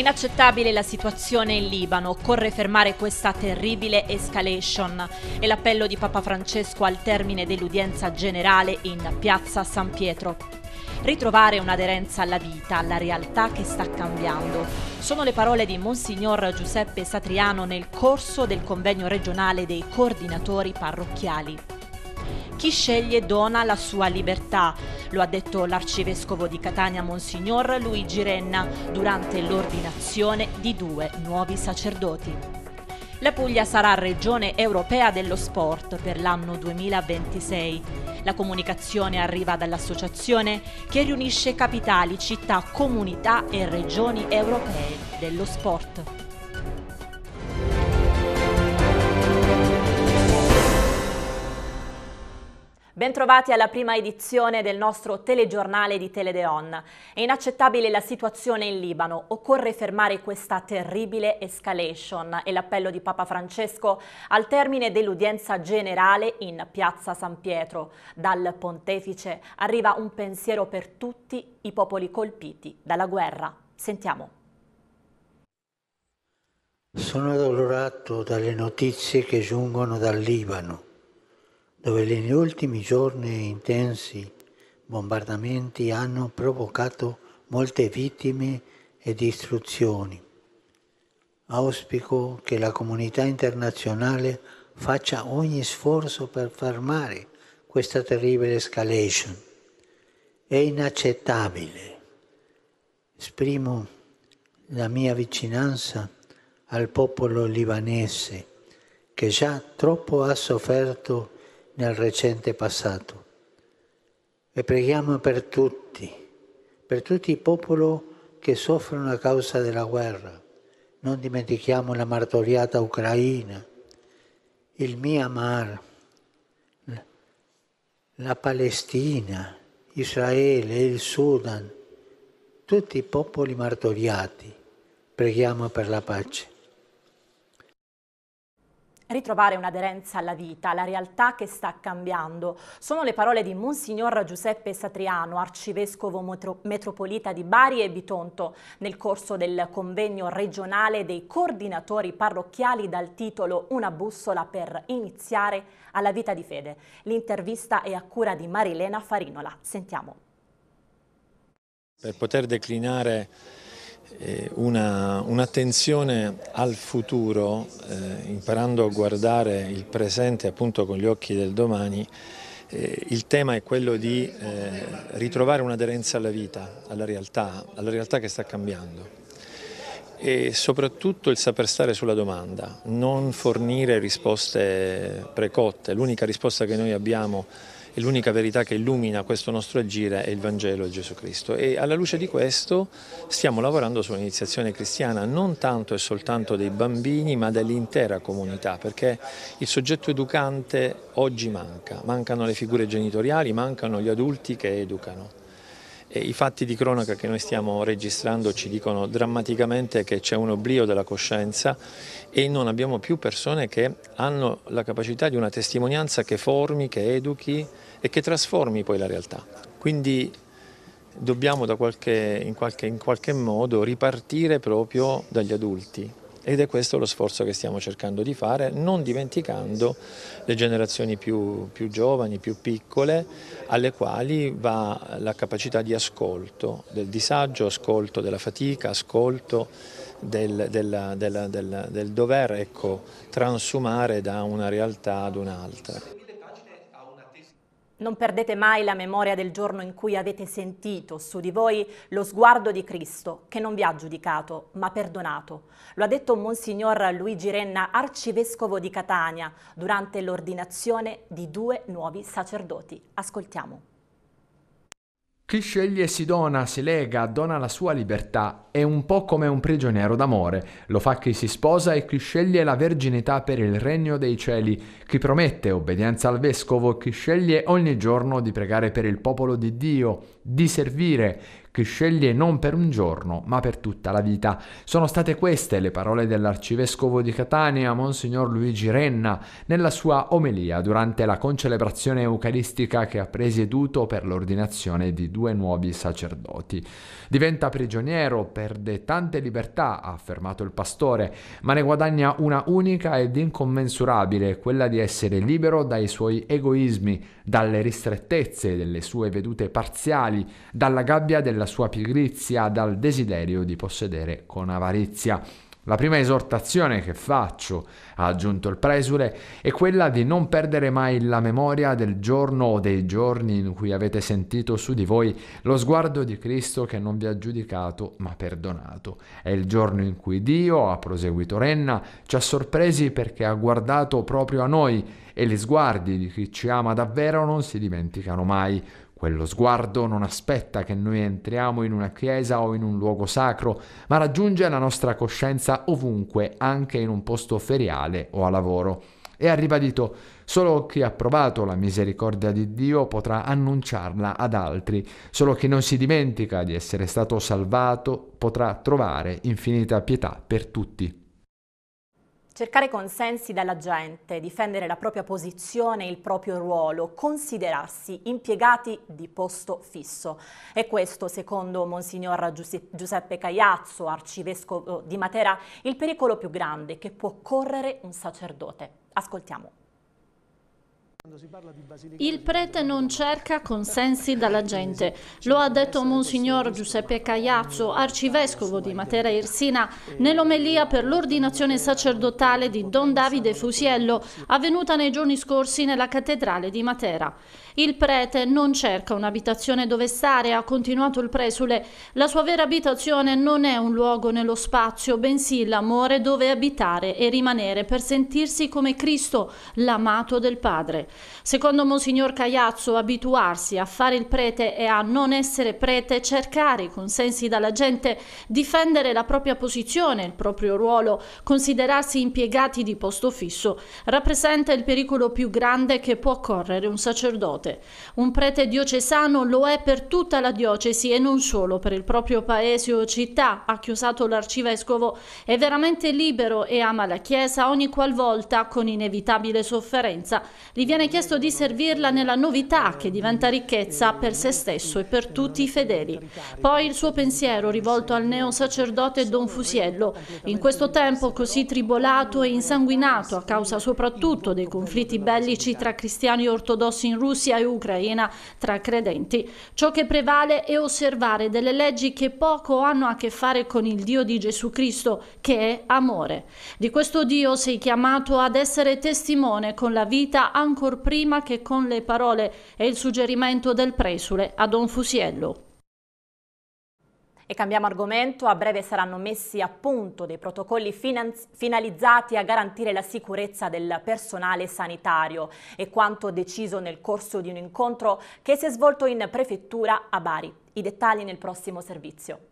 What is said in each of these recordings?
Inaccettabile la situazione in Libano, occorre fermare questa terribile escalation. È l'appello di Papa Francesco al termine dell'udienza generale in piazza San Pietro. Ritrovare un'aderenza alla vita, alla realtà che sta cambiando. Sono le parole di Monsignor Giuseppe Satriano nel corso del convegno regionale dei coordinatori parrocchiali chi sceglie dona la sua libertà. Lo ha detto l'arcivescovo di Catania, Monsignor Luigi Renna, durante l'ordinazione di due nuovi sacerdoti. La Puglia sarà regione europea dello sport per l'anno 2026. La comunicazione arriva dall'associazione che riunisce capitali, città, comunità e regioni europee dello sport. Bentrovati alla prima edizione del nostro telegiornale di Teledeon. È inaccettabile la situazione in Libano, occorre fermare questa terribile escalation e l'appello di Papa Francesco al termine dell'udienza generale in piazza San Pietro. Dal pontefice arriva un pensiero per tutti i popoli colpiti dalla guerra. Sentiamo. Sono addolorato dalle notizie che giungono dal Libano dove negli ultimi giorni intensi bombardamenti hanno provocato molte vittime e distruzioni. Auspico che la comunità internazionale faccia ogni sforzo per fermare questa terribile escalation. È inaccettabile. Esprimo la mia vicinanza al popolo libanese che già troppo ha sofferto nel recente passato. E preghiamo per tutti, per tutti i popoli che soffrono a causa della guerra. Non dimentichiamo la martoriata Ucraina, il Myanmar, la Palestina, Israele, il Sudan, tutti i popoli martoriati. Preghiamo per la pace. Ritrovare un'aderenza alla vita, alla realtà che sta cambiando. Sono le parole di Monsignor Giuseppe Satriano, arcivescovo metropolita di Bari e Bitonto, nel corso del convegno regionale dei coordinatori parrocchiali dal titolo Una bussola per iniziare alla vita di fede. L'intervista è a cura di Marilena Farinola. Sentiamo. Per poter declinare eh, un'attenzione al futuro, eh, imparando a guardare il presente appunto con gli occhi del domani, eh, il tema è quello di eh, ritrovare un'aderenza alla vita, alla realtà, alla realtà che sta cambiando e soprattutto il saper stare sulla domanda, non fornire risposte precotte, l'unica risposta che noi abbiamo e l'unica verità che illumina questo nostro agire è il Vangelo e Gesù Cristo. E alla luce di questo stiamo lavorando sull'iniziazione cristiana non tanto e soltanto dei bambini ma dell'intera comunità perché il soggetto educante oggi manca, mancano le figure genitoriali, mancano gli adulti che educano. I fatti di cronaca che noi stiamo registrando ci dicono drammaticamente che c'è un oblio della coscienza e non abbiamo più persone che hanno la capacità di una testimonianza che formi, che educhi e che trasformi poi la realtà. Quindi dobbiamo qualche, in, qualche, in qualche modo ripartire proprio dagli adulti, ed è questo lo sforzo che stiamo cercando di fare, non dimenticando le generazioni più, più giovani, più piccole, alle quali va la capacità di ascolto del disagio, ascolto della fatica, ascolto del, della, della, della, del dover ecco, transumare da una realtà ad un'altra. Non perdete mai la memoria del giorno in cui avete sentito su di voi lo sguardo di Cristo, che non vi ha giudicato, ma perdonato. Lo ha detto Monsignor Luigi Renna, arcivescovo di Catania, durante l'ordinazione di due nuovi sacerdoti. Ascoltiamo. Chi sceglie si dona, si lega, dona la sua libertà è un po' come un prigioniero d'amore. Lo fa chi si sposa e chi sceglie la verginità per il regno dei cieli, chi promette obbedienza al vescovo, chi sceglie ogni giorno di pregare per il popolo di Dio, di servire, chi sceglie non per un giorno, ma per tutta la vita. Sono state queste le parole dell'arcivescovo di Catania, Monsignor Luigi Renna, nella sua omelia durante la concelebrazione eucaristica che ha presieduto per l'ordinazione di due nuovi sacerdoti. Diventa prigioniero per perde tante libertà, ha affermato il pastore, ma ne guadagna una unica ed incommensurabile, quella di essere libero dai suoi egoismi, dalle ristrettezze delle sue vedute parziali, dalla gabbia della sua pigrizia, dal desiderio di possedere con avarizia. La prima esortazione che faccio, ha aggiunto il presule, è quella di non perdere mai la memoria del giorno o dei giorni in cui avete sentito su di voi lo sguardo di Cristo che non vi ha giudicato ma perdonato. È il giorno in cui Dio, ha proseguito Renna, ci ha sorpresi perché ha guardato proprio a noi e gli sguardi di chi ci ama davvero non si dimenticano mai. Quello sguardo non aspetta che noi entriamo in una chiesa o in un luogo sacro, ma raggiunge la nostra coscienza ovunque, anche in un posto feriale o a lavoro. E ha ribadito, solo chi ha provato la misericordia di Dio potrà annunciarla ad altri, solo chi non si dimentica di essere stato salvato potrà trovare infinita pietà per tutti. Cercare consensi dalla gente, difendere la propria posizione e il proprio ruolo, considerarsi impiegati di posto fisso. E questo, secondo Monsignor Giuseppe Cagliazzo, arcivescovo di Matera, il pericolo più grande che può correre un sacerdote. Ascoltiamo. Il prete non cerca consensi dalla gente, lo ha detto Monsignor Giuseppe Cagliazzo, arcivescovo di Matera Irsina, nell'omelia per l'ordinazione sacerdotale di Don Davide Fusiello, avvenuta nei giorni scorsi nella cattedrale di Matera. Il prete non cerca un'abitazione dove stare, ha continuato il presule. La sua vera abitazione non è un luogo nello spazio, bensì l'amore dove abitare e rimanere per sentirsi come Cristo, l'amato del Padre. Secondo Monsignor Cagliazzo, abituarsi a fare il prete e a non essere prete, cercare i consensi dalla gente, difendere la propria posizione, il proprio ruolo, considerarsi impiegati di posto fisso, rappresenta il pericolo più grande che può correre un sacerdote. Un prete diocesano lo è per tutta la diocesi e non solo per il proprio paese o città, ha chiusato l'arcivescovo, è veramente libero e ama la Chiesa ogni qualvolta, con inevitabile sofferenza, gli viene viene chiesto di servirla nella novità che diventa ricchezza per se stesso e per tutti i fedeli. Poi il suo pensiero rivolto al neo sacerdote Don Fusiello, in questo tempo così tribolato e insanguinato a causa soprattutto dei conflitti bellici tra cristiani ortodossi in Russia e Ucraina, tra credenti. Ciò che prevale è osservare delle leggi che poco hanno a che fare con il Dio di Gesù Cristo, che è amore. Di questo Dio sei chiamato ad essere testimone con la vita ancora ancor prima che con le parole e il suggerimento del presule a Don Fusiello. E cambiamo argomento, a breve saranno messi a punto dei protocolli finalizzati a garantire la sicurezza del personale sanitario e quanto deciso nel corso di un incontro che si è svolto in prefettura a Bari. I dettagli nel prossimo servizio.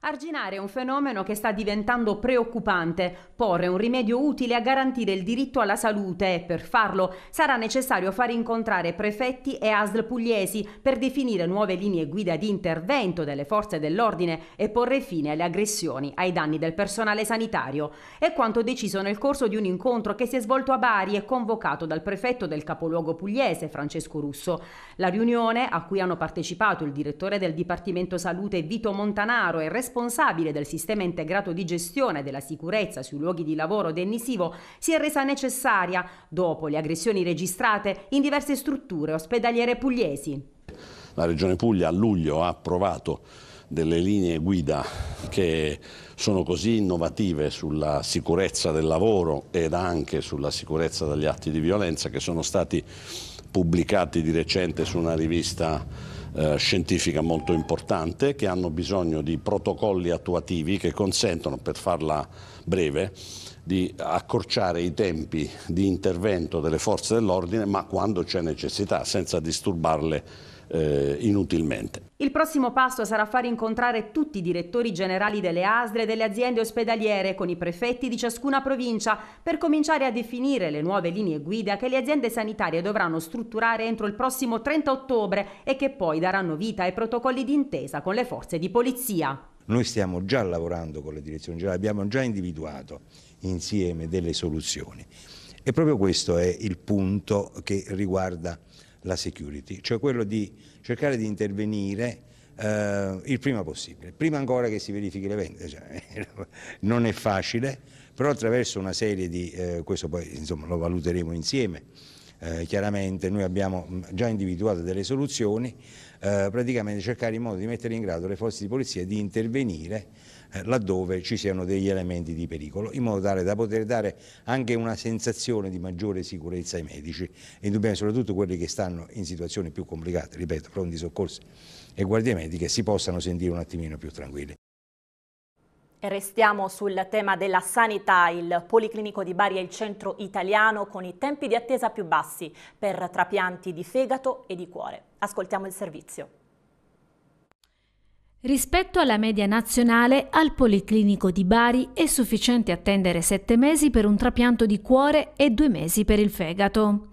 Arginare un fenomeno che sta diventando preoccupante, porre un rimedio utile a garantire il diritto alla salute e per farlo sarà necessario far incontrare prefetti e ASL pugliesi per definire nuove linee guida di intervento delle forze dell'ordine e porre fine alle aggressioni ai danni del personale sanitario. È quanto deciso nel corso di un incontro che si è svolto a Bari e convocato dal prefetto del capoluogo pugliese Francesco Russo. La riunione, a cui hanno partecipato il direttore del Dipartimento Salute Vito Montanaro e il responsabile del sistema integrato di gestione della sicurezza sui luoghi di lavoro dennisivo, si è resa necessaria dopo le aggressioni registrate in diverse strutture ospedaliere pugliesi. La Regione Puglia a luglio ha approvato delle linee guida che sono così innovative sulla sicurezza del lavoro ed anche sulla sicurezza dagli atti di violenza che sono stati pubblicati di recente su una rivista eh, scientifica molto importante che hanno bisogno di protocolli attuativi che consentono, per farla breve, di accorciare i tempi di intervento delle forze dell'ordine ma quando c'è necessità, senza disturbarle eh, inutilmente. Il prossimo passo sarà far incontrare tutti i direttori generali delle ASDRE e delle aziende ospedaliere con i prefetti di ciascuna provincia per cominciare a definire le nuove linee guida che le aziende sanitarie dovranno strutturare entro il prossimo 30 ottobre e che poi daranno vita ai protocolli d'intesa con le forze di polizia. Noi stiamo già lavorando con le direzioni generali, abbiamo già individuato insieme delle soluzioni e proprio questo è il punto che riguarda la security, cioè quello di cercare di intervenire eh, il prima possibile, prima ancora che si verifichi l'evento. Cioè, non è facile, però attraverso una serie di, eh, questo poi insomma, lo valuteremo insieme, eh, chiaramente noi abbiamo già individuato delle soluzioni, eh, praticamente cercare in modo di mettere in grado le forze di polizia di intervenire eh, laddove ci siano degli elementi di pericolo, in modo tale da poter dare anche una sensazione di maggiore sicurezza ai medici, indubbiamente soprattutto quelli che stanno in situazioni più complicate, ripeto, pronti soccorsi e guardie mediche, si possano sentire un attimino più tranquilli. Restiamo sul tema della sanità. Il Policlinico di Bari è il centro italiano con i tempi di attesa più bassi per trapianti di fegato e di cuore. Ascoltiamo il servizio. Rispetto alla media nazionale, al Policlinico di Bari è sufficiente attendere 7 mesi per un trapianto di cuore e 2 mesi per il fegato.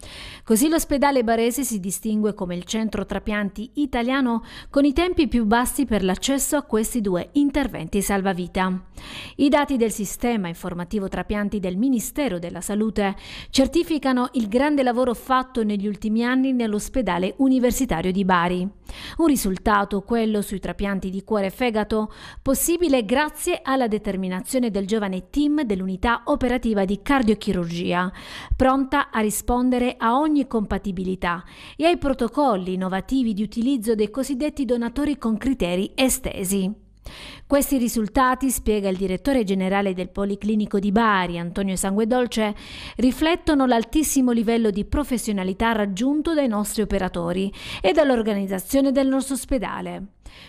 Così l'ospedale barese si distingue come il centro trapianti italiano con i tempi più bassi per l'accesso a questi due interventi salvavita. I dati del sistema informativo trapianti del Ministero della Salute certificano il grande lavoro fatto negli ultimi anni nell'ospedale universitario di Bari. Un risultato, quello sui trapianti di di cuore-fegato, possibile grazie alla determinazione del giovane team dell'unità operativa di cardiochirurgia, pronta a rispondere a ogni compatibilità e ai protocolli innovativi di utilizzo dei cosiddetti donatori con criteri estesi. Questi risultati, spiega il direttore generale del Policlinico di Bari, Antonio Sanguedolce, riflettono l'altissimo livello di professionalità raggiunto dai nostri operatori e dall'organizzazione del nostro ospedale.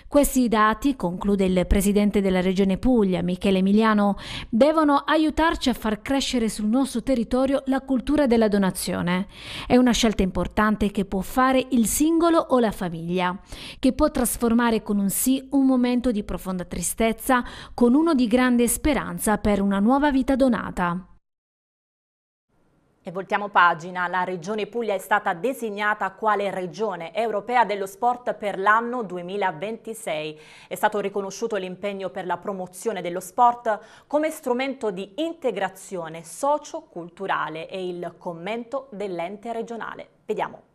Questi dati, conclude il presidente della Regione Puglia, Michele Emiliano, devono aiutarci a far crescere sul nostro territorio la cultura della donazione. È una scelta importante che può fare il singolo o la famiglia, che può trasformare con un sì un momento di profonda tristezza con uno di grande speranza per una nuova vita donata. E voltiamo pagina, la Regione Puglia è stata designata quale Regione Europea dello Sport per l'anno 2026. È stato riconosciuto l'impegno per la promozione dello sport come strumento di integrazione socio-culturale e il commento dell'ente regionale. Vediamo.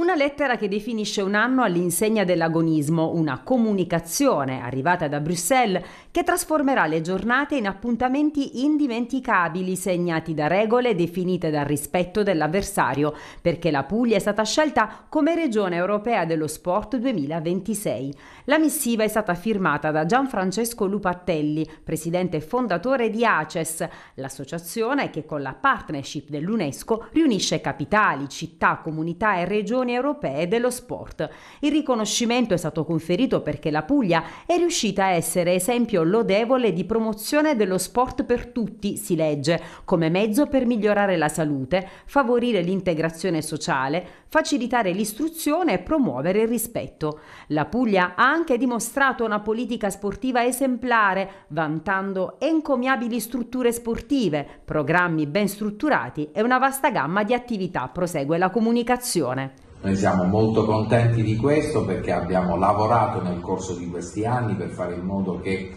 Una lettera che definisce un anno all'insegna dell'agonismo, una comunicazione arrivata da Bruxelles che trasformerà le giornate in appuntamenti indimenticabili segnati da regole definite dal rispetto dell'avversario, perché la Puglia è stata scelta come regione europea dello sport 2026. La missiva è stata firmata da Gianfrancesco Lupattelli, presidente fondatore di ACES, l'associazione che con la partnership dell'UNESCO riunisce capitali, città, comunità e regioni Federazioni Europee dello Sport. Il riconoscimento è stato conferito perché la Puglia è riuscita a essere esempio lodevole di promozione dello sport per tutti, si legge, come mezzo per migliorare la salute, favorire l'integrazione sociale, facilitare l'istruzione e promuovere il rispetto. La Puglia ha anche dimostrato una politica sportiva esemplare, vantando encomiabili strutture sportive, programmi ben strutturati e una vasta gamma di attività, prosegue la comunicazione. Noi siamo molto contenti di questo perché abbiamo lavorato nel corso di questi anni per fare in modo che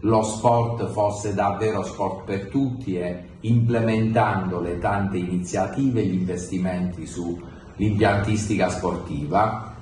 lo sport fosse davvero sport per tutti e implementando le tante iniziative e gli investimenti su l'impiantistica sportiva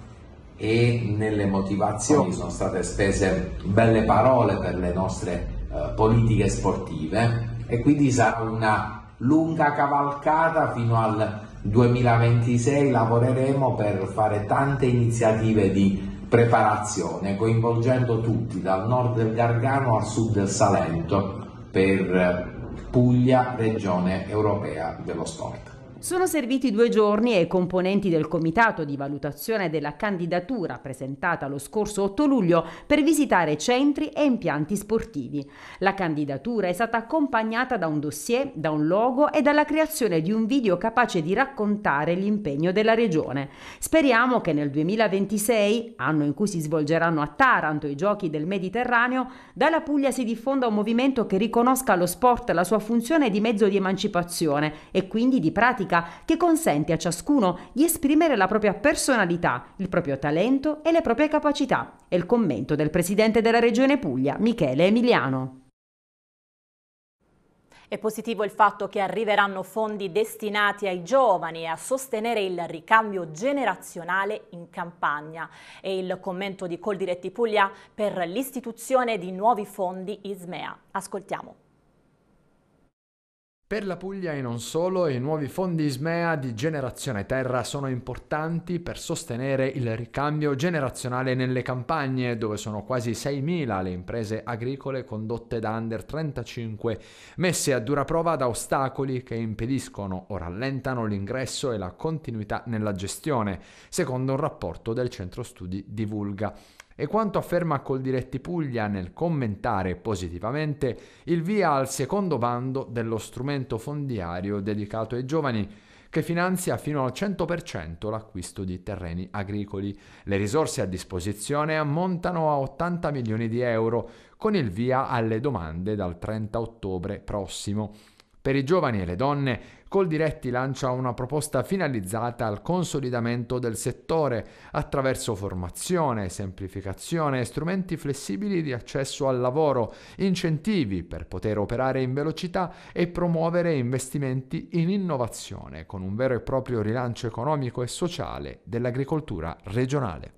e nelle motivazioni oh. sono state spese belle parole per le nostre eh, politiche sportive e quindi sarà una lunga cavalcata fino al 2026 lavoreremo per fare tante iniziative di preparazione coinvolgendo tutti dal nord del Gargano al sud del Salento per Puglia, regione europea dello sport. Sono serviti due giorni ai componenti del comitato di valutazione della candidatura presentata lo scorso 8 luglio per visitare centri e impianti sportivi. La candidatura è stata accompagnata da un dossier, da un logo e dalla creazione di un video capace di raccontare l'impegno della regione. Speriamo che nel 2026, anno in cui si svolgeranno a Taranto i giochi del Mediterraneo, dalla Puglia si diffonda un movimento che riconosca allo sport la sua funzione di mezzo di emancipazione e quindi di pratica dinamica che consente a ciascuno di esprimere la propria personalità, il proprio talento e le proprie capacità. È il commento del presidente della Regione Puglia, Michele Emiliano. È positivo il fatto che arriveranno fondi destinati ai giovani e a sostenere il ricambio generazionale in campagna. È il commento di Coldiretti Puglia per l'istituzione di nuovi fondi ISMEA. Ascoltiamo. Per la Puglia e non solo, i nuovi fondi ISMEA di Generazione Terra sono importanti per sostenere il ricambio generazionale nelle campagne, dove sono quasi 6.000 le imprese agricole condotte da under 35, messe a dura prova da ostacoli che impediscono o rallentano l'ingresso e la continuità nella gestione, secondo un rapporto del centro studi Divulga e quanto afferma Coldiretti Puglia nel commentare positivamente il via al secondo bando dello strumento fondiario dedicato ai giovani, che finanzia fino al 100% l'acquisto di terreni agricoli. Le risorse a disposizione ammontano a 80 milioni di euro, con il via alle domande dal 30 ottobre prossimo. Per i giovani e le donne, Coldiretti lancia una proposta finalizzata al consolidamento del settore attraverso formazione, semplificazione, strumenti flessibili di accesso al lavoro, incentivi per poter operare in velocità e promuovere investimenti in innovazione con un vero e proprio rilancio economico e sociale dell'agricoltura regionale.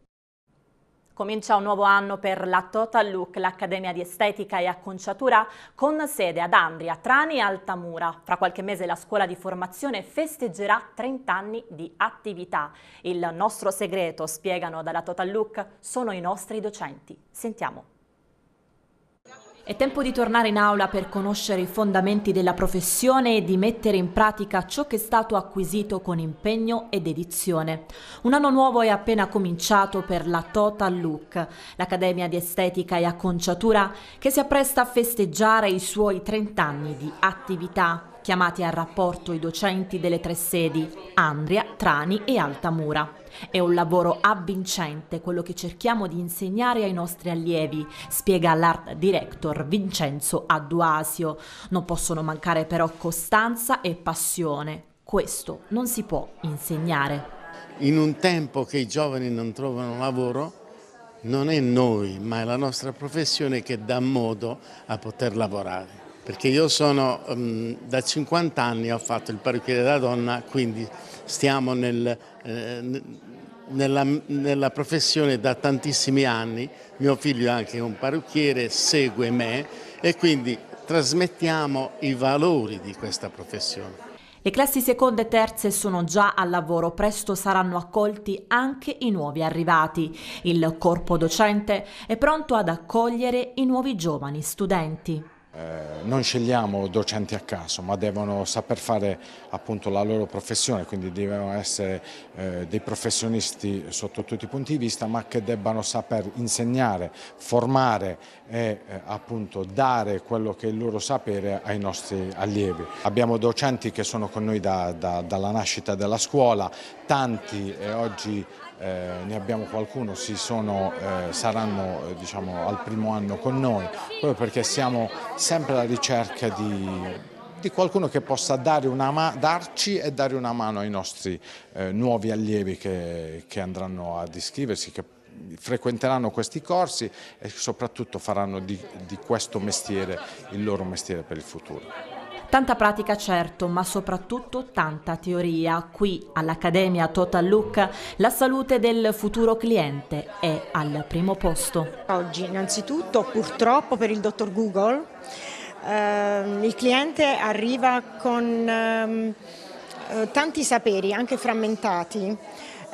Comincia un nuovo anno per la Total Look, l'Accademia di Estetica e Acconciatura, con sede ad Andria, Trani e Altamura. Fra qualche mese la scuola di formazione festeggerà 30 anni di attività. Il nostro segreto, spiegano dalla Total Look, sono i nostri docenti. Sentiamo. È tempo di tornare in aula per conoscere i fondamenti della professione e di mettere in pratica ciò che è stato acquisito con impegno e dedizione. Un anno nuovo è appena cominciato per la Total Look, l'Accademia di Estetica e Acconciatura che si appresta a festeggiare i suoi 30 anni di attività chiamati al rapporto i docenti delle tre sedi, Andria, Trani e Altamura. È un lavoro avvincente quello che cerchiamo di insegnare ai nostri allievi, spiega l'art director Vincenzo Adduasio. Non possono mancare però costanza e passione. Questo non si può insegnare. In un tempo che i giovani non trovano lavoro, non è noi, ma è la nostra professione che dà modo a poter lavorare perché io sono um, da 50 anni ho fatto il parrucchiere della donna, quindi stiamo nel, eh, nella, nella, professione da tantissimi anni, mio figlio è anche un parrucchiere, segue me e quindi trasmettiamo i valori di questa professione. Le classi seconde e terze sono già al lavoro, presto saranno accolti anche i nuovi arrivati. Il corpo docente è pronto ad accogliere i nuovi giovani studenti. Eh, non scegliamo docenti a caso ma devono saper fare appunto la loro professione, quindi devono essere eh, dei professionisti sotto tutti i punti di vista ma che debbano saper insegnare, formare e eh, appunto dare quello che è il loro sapere ai nostri allievi. Abbiamo docenti che sono con noi da, da, dalla nascita della scuola, tanti e eh, oggi eh, ne abbiamo qualcuno, si sono, eh, saranno eh, diciamo, al primo anno con noi, proprio perché siamo sempre alla ricerca di, di qualcuno che possa darci e dare una mano ai nostri eh, nuovi allievi che, che, andranno ad iscriversi, che frequenteranno questi corsi e soprattutto faranno di, di questo mestiere il loro mestiere per il futuro. Tanta pratica certo, ma soprattutto tanta teoria. Qui all'Accademia Total Look la salute del futuro cliente è al primo posto. Oggi innanzitutto purtroppo per il dottor Google ehm, il cliente arriva con ehm, eh, tanti saperi anche frammentati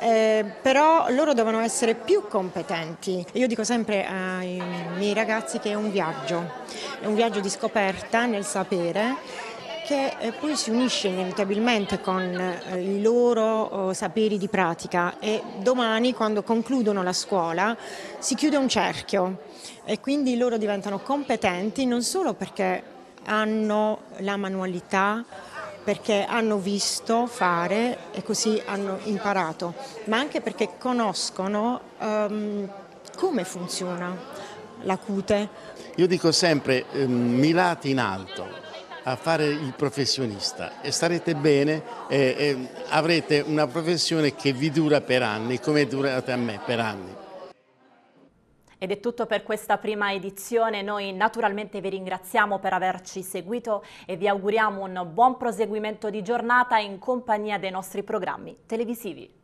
eh, però loro devono essere più competenti. Io dico sempre ai miei ragazzi che è un viaggio è un viaggio di scoperta nel sapere che eh, poi si unisce inevitabilmente con eh, i loro oh, saperi di pratica e domani quando concludono la scuola si chiude un cerchio e quindi loro diventano competenti non solo perché hanno la manualità, perché hanno visto fare e così hanno imparato, ma anche perché conoscono um, come funziona la cute. Io dico sempre eh, mirate in alto a fare il professionista e starete bene e, e avrete una professione che vi dura per anni come è durata a me per anni. Ed è tutto per questa prima edizione, noi naturalmente vi ringraziamo per averci seguito e vi auguriamo un buon proseguimento di giornata in compagnia dei nostri programmi televisivi.